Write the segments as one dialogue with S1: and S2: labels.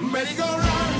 S1: merry go run.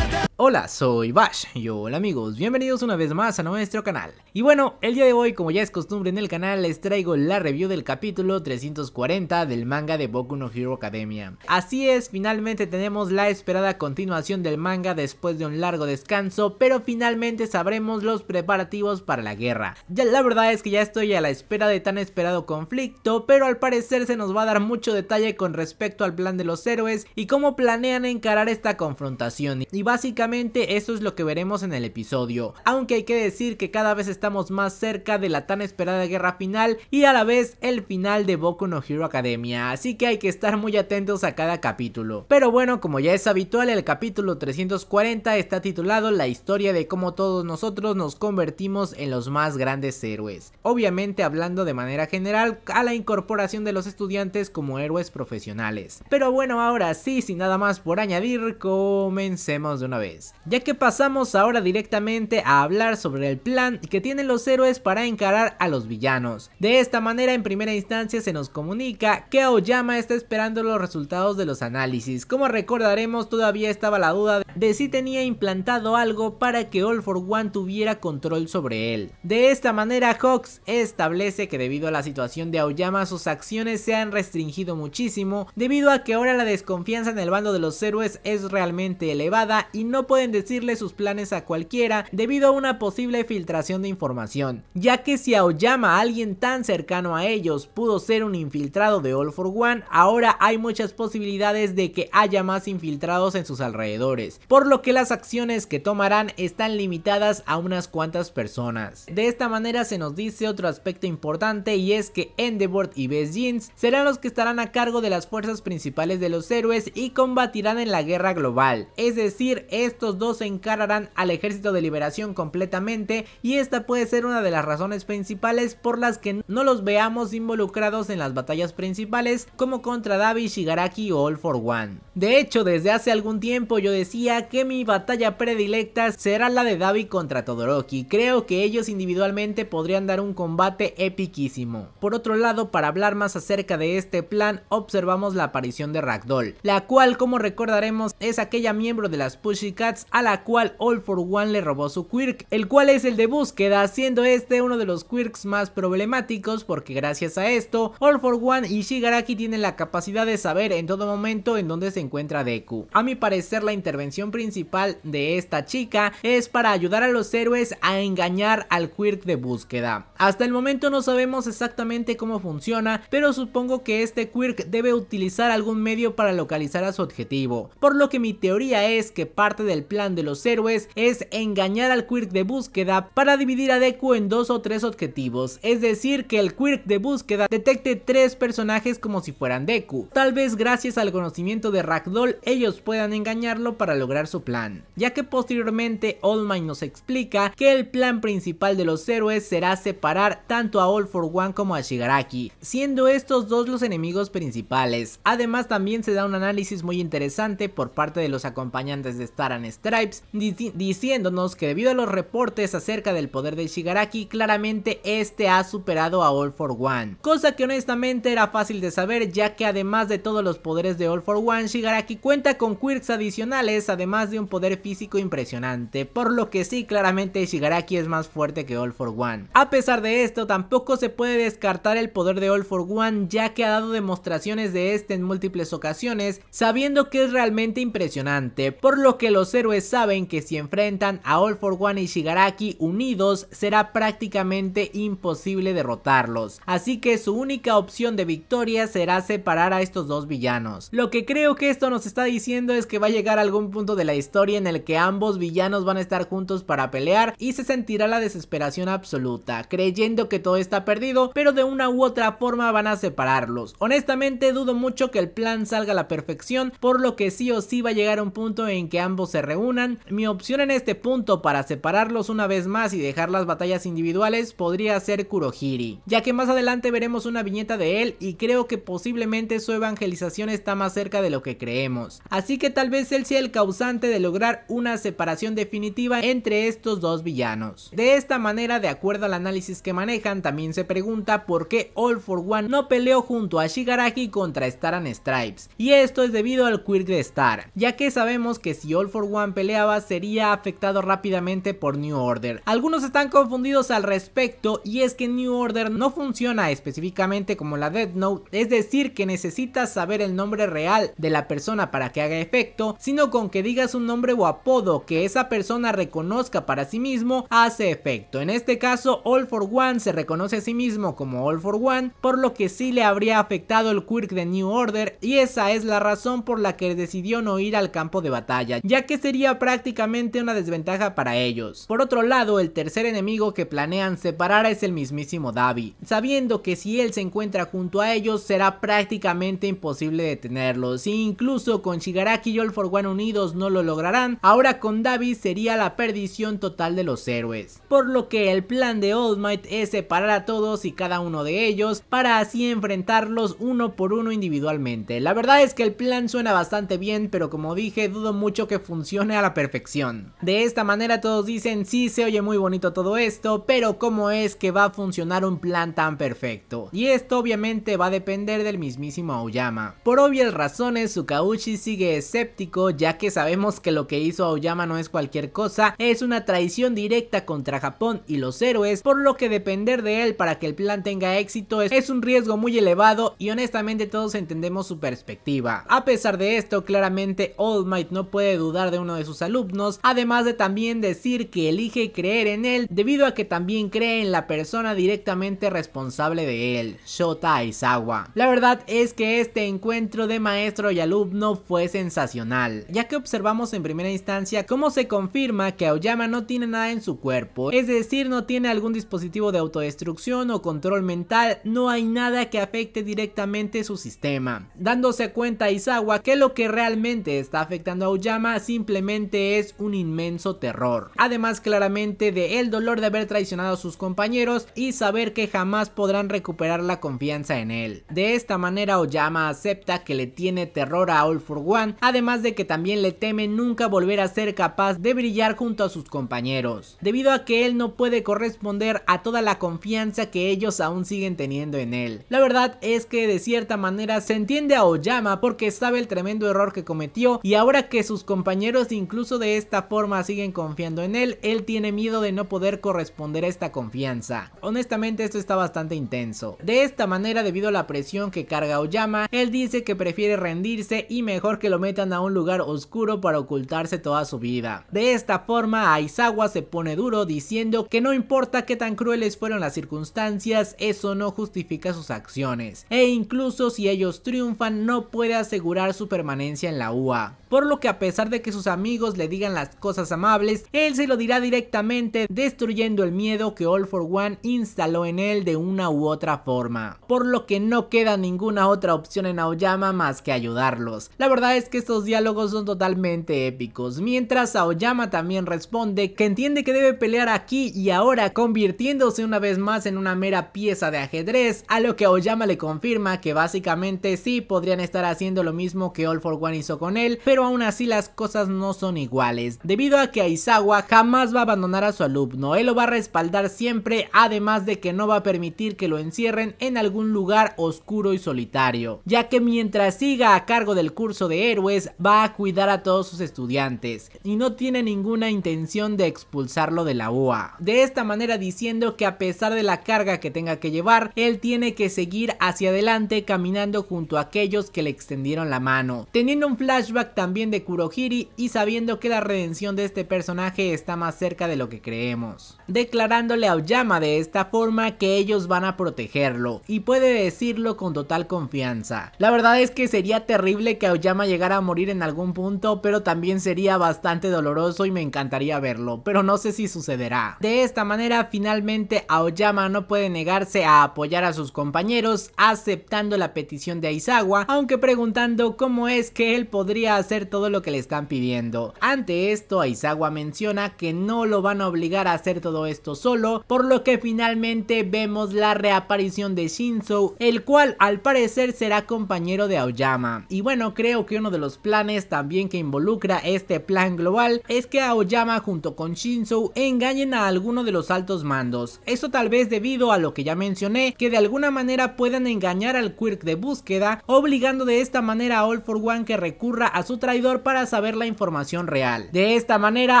S1: Hola, soy Bash y hola amigos, bienvenidos una vez más a nuestro canal. Y bueno, el día de hoy, como ya es costumbre en el canal, les traigo la review del capítulo 340 del manga de Boku no Hero Academia. Así es, finalmente tenemos la esperada continuación del manga después de un largo descanso, pero finalmente sabremos los preparativos para la guerra. Ya la verdad es que ya estoy a la espera de tan esperado conflicto, pero al parecer se nos va a dar mucho detalle con respecto al plan de los héroes y cómo planean encarar esta confrontación. Y básicamente eso es lo que veremos en el episodio, aunque hay que decir que cada vez estamos más cerca de la tan esperada guerra final y a la vez el final de Boku no Hero Academia, así que hay que estar muy atentos a cada capítulo. Pero bueno, como ya es habitual, el capítulo 340 está titulado La historia de cómo todos nosotros nos convertimos en los más grandes héroes, obviamente hablando de manera general a la incorporación de los estudiantes como héroes profesionales. Pero bueno, ahora sí, sin nada más por añadir, comencemos de una vez ya que pasamos ahora directamente a hablar sobre el plan que tienen los héroes para encarar a los villanos. De esta manera en primera instancia se nos comunica que Aoyama está esperando los resultados de los análisis, como recordaremos todavía estaba la duda de si tenía implantado algo para que All for One tuviera control sobre él. De esta manera Hawks establece que debido a la situación de Aoyama sus acciones se han restringido muchísimo debido a que ahora la desconfianza en el bando de los héroes es realmente elevada y no pueden decirle sus planes a cualquiera debido a una posible filtración de información, ya que si Aoyama, alguien tan cercano a ellos, pudo ser un infiltrado de All for One, ahora hay muchas posibilidades de que haya más infiltrados en sus alrededores, por lo que las acciones que tomarán están limitadas a unas cuantas personas. De esta manera se nos dice otro aspecto importante y es que Endeavor y Best Jeans serán los que estarán a cargo de las fuerzas principales de los héroes y combatirán en la guerra global, es decir, es estos dos se encararán al ejército de liberación completamente y esta puede ser una de las razones principales por las que no los veamos involucrados en las batallas principales como contra Davi, Shigaraki o All for One. De hecho, desde hace algún tiempo yo decía que mi batalla predilecta será la de Davi contra Todoroki, creo que ellos individualmente podrían dar un combate epiquísimo. Por otro lado, para hablar más acerca de este plan, observamos la aparición de Ragdoll, la cual como recordaremos es aquella miembro de las Pushika a la cual All for One le robó su quirk, el cual es el de búsqueda, siendo este uno de los quirks más problemáticos porque gracias a esto All for One y Shigaraki tienen la capacidad de saber en todo momento en dónde se encuentra Deku. A mi parecer la intervención principal de esta chica es para ayudar a los héroes a engañar al quirk de búsqueda. Hasta el momento no sabemos exactamente cómo funciona, pero supongo que este quirk debe utilizar algún medio para localizar a su objetivo, por lo que mi teoría es que parte de el plan de los héroes es engañar al quirk de búsqueda para dividir a Deku en dos o tres objetivos, es decir que el quirk de búsqueda detecte tres personajes como si fueran Deku. Tal vez gracias al conocimiento de Ragdoll ellos puedan engañarlo para lograr su plan, ya que posteriormente All Might nos explica que el plan principal de los héroes será separar tanto a All for One como a Shigaraki, siendo estos dos los enemigos principales. Además también se da un análisis muy interesante por parte de los acompañantes de Star Stripes, diciéndonos que debido a los reportes acerca del poder de Shigaraki, claramente este ha superado a All for One. Cosa que honestamente era fácil de saber ya que además de todos los poderes de All for One, Shigaraki cuenta con quirks adicionales además de un poder físico impresionante, por lo que sí claramente Shigaraki es más fuerte que All for One. A pesar de esto, tampoco se puede descartar el poder de All for One ya que ha dado demostraciones de este en múltiples ocasiones, sabiendo que es realmente impresionante, por lo que los héroes saben que si enfrentan a All for One y Shigaraki unidos será prácticamente imposible derrotarlos, así que su única opción de victoria será separar a estos dos villanos. Lo que creo que esto nos está diciendo es que va a llegar algún punto de la historia en el que ambos villanos van a estar juntos para pelear y se sentirá la desesperación absoluta, creyendo que todo está perdido, pero de una u otra forma van a separarlos. Honestamente dudo mucho que el plan salga a la perfección, por lo que sí o sí va a llegar un punto en que ambos se reúnan. Mi opción en este punto para separarlos una vez más y dejar las batallas individuales podría ser Kurohiri, ya que más adelante veremos una viñeta de él y creo que posiblemente su evangelización está más cerca de lo que creemos. Así que tal vez él sea el causante de lograr una separación definitiva entre estos dos villanos. De esta manera, de acuerdo al análisis que manejan, también se pregunta por qué All for One no peleó junto a Shigaraki contra Star and Stripes. Y esto es debido al quirk de Star, ya que sabemos que si All for One peleaba sería afectado rápidamente por New Order. Algunos están confundidos al respecto y es que New Order no funciona específicamente como la Dead Note, es decir que necesitas saber el nombre real de la persona para que haga efecto, sino con que digas un nombre o apodo que esa persona reconozca para sí mismo hace efecto. En este caso All for One se reconoce a sí mismo como All for One, por lo que sí le habría afectado el quirk de New Order y esa es la razón por la que decidió no ir al campo de batalla, ya que sería prácticamente una desventaja para ellos. Por otro lado, el tercer enemigo que planean separar es el mismísimo Davi, sabiendo que si él se encuentra junto a ellos será prácticamente imposible detenerlos, e incluso con Shigaraki y All for One unidos no lo lograrán, ahora con Davi sería la perdición total de los héroes. Por lo que el plan de All Might es separar a todos y cada uno de ellos para así enfrentarlos uno por uno individualmente. La verdad es que el plan suena bastante bien, pero como dije, dudo mucho que funcione a la perfección. De esta manera todos dicen, sí se oye muy bonito todo esto, pero ¿cómo es que va a funcionar un plan tan perfecto? Y esto obviamente va a depender del mismísimo Aoyama. Por obvias razones, su Sukauchi sigue escéptico ya que sabemos que lo que hizo Aoyama no es cualquier cosa, es una traición directa contra Japón y los héroes, por lo que depender de él para que el plan tenga éxito es un riesgo muy elevado y honestamente todos entendemos su perspectiva. A pesar de esto, claramente All Might no puede dudar de de uno de sus alumnos, además de también decir que elige creer en él debido a que también cree en la persona directamente responsable de él, Shota Aizawa. La verdad es que este encuentro de maestro y alumno fue sensacional, ya que observamos en primera instancia cómo se confirma que Aoyama no tiene nada en su cuerpo, es decir, no tiene algún dispositivo de autodestrucción o control mental, no hay nada que afecte directamente su sistema, dándose cuenta Aizawa que lo que realmente está afectando a Aoyama sin simplemente es un inmenso terror. Además claramente de el dolor de haber traicionado a sus compañeros y saber que jamás podrán recuperar la confianza en él. De esta manera Oyama acepta que le tiene terror a All for One, además de que también le teme nunca volver a ser capaz de brillar junto a sus compañeros, debido a que él no puede corresponder a toda la confianza que ellos aún siguen teniendo en él. La verdad es que de cierta manera se entiende a Oyama porque sabe el tremendo error que cometió y ahora que sus compañeros pero si incluso de esta forma siguen confiando en él, él tiene miedo de no poder corresponder a esta confianza. Honestamente esto está bastante intenso. De esta manera, debido a la presión que carga Oyama, él dice que prefiere rendirse y mejor que lo metan a un lugar oscuro para ocultarse toda su vida. De esta forma, Aizawa se pone duro diciendo que no importa qué tan crueles fueron las circunstancias, eso no justifica sus acciones. E incluso si ellos triunfan, no puede asegurar su permanencia en la UA por lo que a pesar de que sus amigos le digan las cosas amables, él se lo dirá directamente destruyendo el miedo que All for One instaló en él de una u otra forma, por lo que no queda ninguna otra opción en Aoyama más que ayudarlos. La verdad es que estos diálogos son totalmente épicos, mientras Aoyama también responde que entiende que debe pelear aquí y ahora convirtiéndose una vez más en una mera pieza de ajedrez, a lo que Aoyama le confirma que básicamente sí podrían estar haciendo lo mismo que All for One hizo con él, pero aún así las cosas no son iguales, debido a que Aizawa jamás va a abandonar a su alumno, él lo va a respaldar siempre, además de que no va a permitir que lo encierren en algún lugar oscuro y solitario, ya que mientras siga a cargo del curso de héroes, va a cuidar a todos sus estudiantes, y no tiene ninguna intención de expulsarlo de la UA. De esta manera diciendo que a pesar de la carga que tenga que llevar, él tiene que seguir hacia adelante caminando junto a aquellos que le extendieron la mano. Teniendo un flashback también de Kurohiri y sabiendo que la redención de este personaje está más cerca de lo que creemos. Declarándole a Oyama de esta forma que ellos van a protegerlo y puede decirlo con total confianza. La verdad es que sería terrible que Aoyama llegara a morir en algún punto pero también sería bastante doloroso y me encantaría verlo, pero no sé si sucederá. De esta manera finalmente Aoyama no puede negarse a apoyar a sus compañeros aceptando la petición de Aizawa, aunque preguntando cómo es que él podría hacer todo lo que le están pidiendo. Ante esto, Aizawa menciona que no lo van a obligar a hacer todo esto solo, por lo que finalmente vemos la reaparición de Shinzo, el cual al parecer será compañero de Aoyama. Y bueno, creo que uno de los planes también que involucra este plan global es que Aoyama junto con Shinzo engañen a alguno de los altos mandos. Eso tal vez debido a lo que ya mencioné, que de alguna manera puedan engañar al quirk de búsqueda, obligando de esta manera a All for One que recurra a su traidor para saber la información real. De esta manera,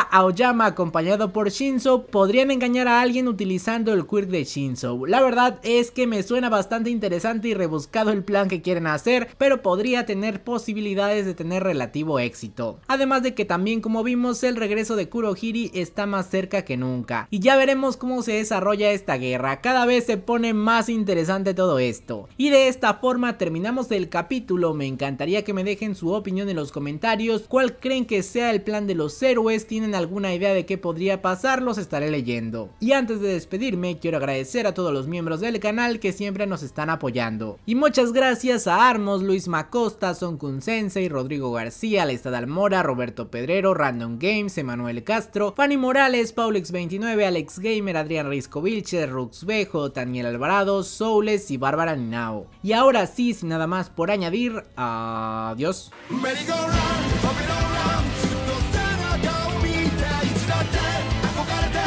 S1: Aoyama acompañado por Shinzo podrían engañar a alguien utilizando el quirk de Shinzo. La verdad es que me suena bastante interesante y rebuscado el plan que quieren hacer, pero podría tener posibilidades de tener relativo éxito. Además de que también como vimos el regreso de Kurohiri está más cerca que nunca. Y ya veremos cómo se desarrolla esta guerra, cada vez se pone más interesante todo esto. Y de esta forma terminamos el capítulo, me encantaría que me dejen su opinión en los comentarios comentarios cuál creen que sea el plan de los héroes, tienen alguna idea de qué podría pasar, los estaré leyendo. Y antes de despedirme, quiero agradecer a todos los miembros del canal que siempre nos están apoyando. Y muchas gracias a Armos, Luis Macosta, Son y Rodrigo García, Alestad Almora, Roberto Pedrero, Random Games, Emanuel Castro, Fanny Morales, Paulix29, Alex Gamer, Adrián Risco Vilches, Rux Bejo, Daniel Alvarado, Soules y Bárbara Ninao. Y ahora sí, sin nada más por añadir, adiós. on,